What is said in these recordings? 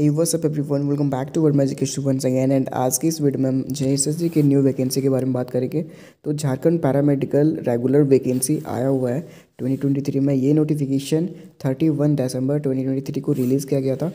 Hey what's up everyone welcome back to word magic issue once again and आज की इस video में हम जे एस एस जी की न्यू वैकेंसी के बारे में बात करेंगे तो झारखंड पैरामेडिकल रेगुलर वैकेंसी आया हुआ है 2023 में ये नोटिफिकेशन 31 दिसंबर 2023 को रिलीज़ किया गया था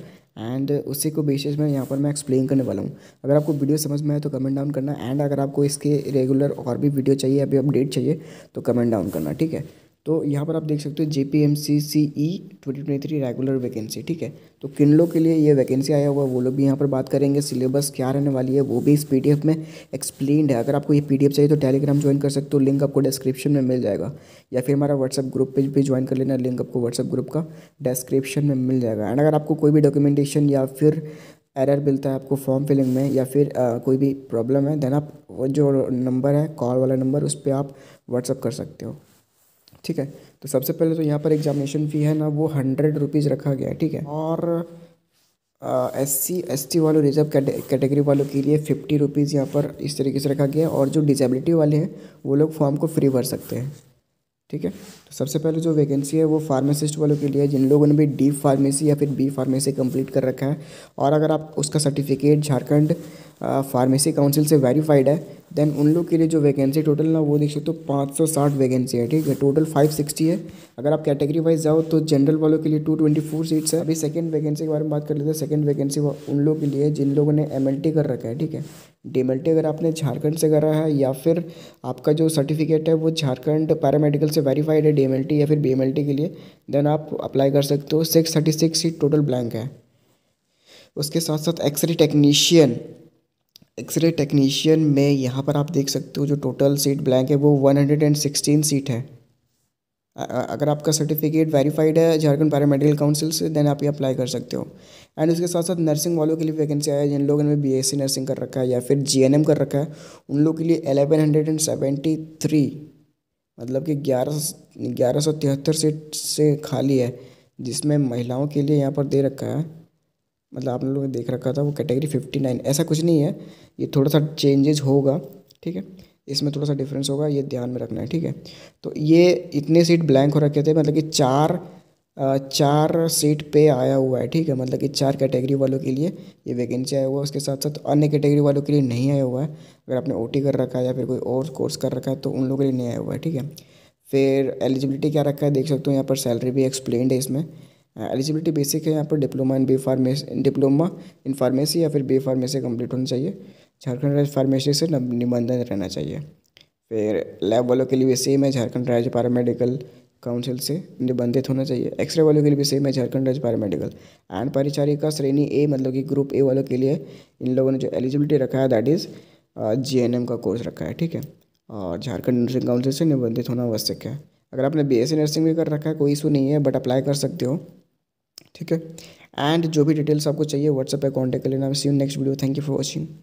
एंड उसी को बेसिस में यहाँ पर मैं एक्सप्लेन करने वाला हूँ अगर आपको वीडियो समझ में आए तो कमेंट डाउन करना एंड अगर आपको इसके रेगुलर और भी वीडियो चाहिए अभी अपडेट चाहिए तो कमेंट डाउन करना ठीक है तो यहाँ पर आप देख सकते हो J P M C C E twenty twenty three regular vacancy ठीक है तो किन लोग के लिए ये वैकेंसी आया हुआ है वो लोग भी यहाँ पर बात करेंगे सिलेबस क्या रहने वाली है वो भी इस पी डी एफ में एक्सप्लेन्ड है अगर आपको ये पी डी एफ चाहिए तो टेलीग्राम ज्वाइन कर सकते हो लिंक आपको डिस्क्रिप्शन में मिल जाएगा या फिर हमारा व्हाट्सअप ग्रुप पे भी ज्वाइन कर लेना लिंक आपको व्हाट्सअप ग्रुप का डिस्क्रिप्शन में मिल जाएगा एंड अगर आपको कोई भी डॉक्यूमेंटेशन या फिर एरर मिलता है आपको फॉर्म फिलिंग में या फिर आ, कोई भी प्रॉब्लम है देन आप वो जो नंबर है कॉल वाला नंबर उस पर आप व्हाट्सअप कर सकते हो ठीक है तो सबसे पहले तो यहाँ पर एग्जामिनेशन फ़ी है ना वो हंड्रेड रुपीज़ रखा गया है ठीक है और एस सी एस टी वालों रिजर्व कैटेगरी वालों के लिए फिफ्टी रुपीज़ यहाँ पर इस तरीके से रखा गया है और जो डिजेबिलिटी वाले हैं वो लोग फॉर्म को फ्री भर सकते हैं ठीक है तो सबसे पहले जो वैकेंसी है वो फार्मासिस्ट वालों के लिए जिन लोगों ने भी डी फार्मेसी या फिर बी फार्मेसी कंप्लीट कर रखा है और अगर आप उसका सर्टिफिकेट झारखंड फार्मेसी काउंसिल से वेरीफाइड है देन उन लोग के लिए जो वैकेंसी टोटल ना वो देख सकते हो पाँच सौ साठ वैकेंसी है ठीक है टोटल फाइव सिक्सटी है अगर आप कैटेगरी वाइज जाओ तो जनरल वालों के लिए टू ट्वेंटी फोर सीट्स है अभी सेकेंड वैकेंसी के बारे में बात कर लेते हैं सेकेंड वैकेंसी उन लोगों के लिए जिन लोगों ने एम कर रखा है ठीक है डीएमएलटी अगर आपने झारखंड से करा है या फिर आपका जो सर्टिफिकेट है वो झारखंड पैरामेडिकल से वेरीफाइड है डीएमएलटी या फिर बीएमएलटी के लिए देन आप अप्लाई कर सकते हो six thirty six seat total blank है उसके साथ साथ एक्सरे टेक्नीशियन एक्सरे टेक्नीशियन में यहाँ पर आप देख सकते हो जो टोटल सीट ब्लैंक है वो one hundred and sixteen seat है अगर आपका सर्टिफिकेट वेरीफाइड है झारखंड पैरामेडिकल काउंसिल से देन आप ये अप्लाई कर सकते हो एंड उसके साथ साथ नर्सिंग वालों के लिए वैकेंसी आया है जिन लोगों ने बी एस नर्सिंग कर रखा है या फिर जी कर रखा है उन लोगों के लिए eleven hundred and seventy three मतलब कि ग्यारह ग्यारह सौ तिहत्तर सीट से खाली है जिसमें महिलाओं के लिए यहाँ पर दे रखा है मतलब आप लोगों ने देख रखा था वो कैटेगरी फिफ्टी नाइन ऐसा कुछ नहीं है ये थोड़ा सा चेंजेज होगा ठीक है इसमें थोड़ा सा डिफरेंस होगा ये ध्यान में रखना है ठीक है तो ये इतने सीट ब्लैंक हो रखे थे मतलब कि चार चार सीट पे आया हुआ है ठीक है मतलब कि चार कैटेगरी वालों के लिए ये वैकेंसी आया हुआ है उसके साथ साथ अन्य कैटेगरी वालों के लिए नहीं आया हुआ है अगर आपने ओ कर रखा है या फिर कोई और कोर्स कर रखा है तो उन लोगों के लिए नहीं आया हुआ है ठीक है फिर एलिजिबिलिटी क्या रखा है देख सकते हो यहाँ पर सैलरी भी एक्सप्लेंड है इसमें एलिजिबिलिटी हाँ, बेसिक है यहाँ पर diploma in B pharmacy diploma in pharmacy या फिर बी फार्मेसी कंप्लीट होना चाहिए झारखंड राज्य फार्मेसी से निबंधन रहना चाहिए फिर लैब वालों के लिए भी सेम है झारखंड राज्य पैरामेडिकल काउंसिल से निबंधित होना चाहिए एक्सरे वालों के लिए भी सेम है झारखंड राज्य पैरामेडिकल एंड परिचारिका श्रेणी ए मतलब कि ग्रुप ए वालों के लिए इन लोगों ने जो एलिजिबिलिटी रखा है दैट इज़ जी का कोर्स रखा है ठीक है और झारखंड नर्सिंग काउंसिल से निबंधित होना आवश्यक है अगर आपने बी नर्सिंग भी कर रखा है कोई इशू नहीं है बट अप्लाई कर सकते हो ठीक है एंड जो भी डिटेल्स आपको चाहिए व्हाट्सएप पर कॉन्टेक्ट कर लेना see next video thank you for watching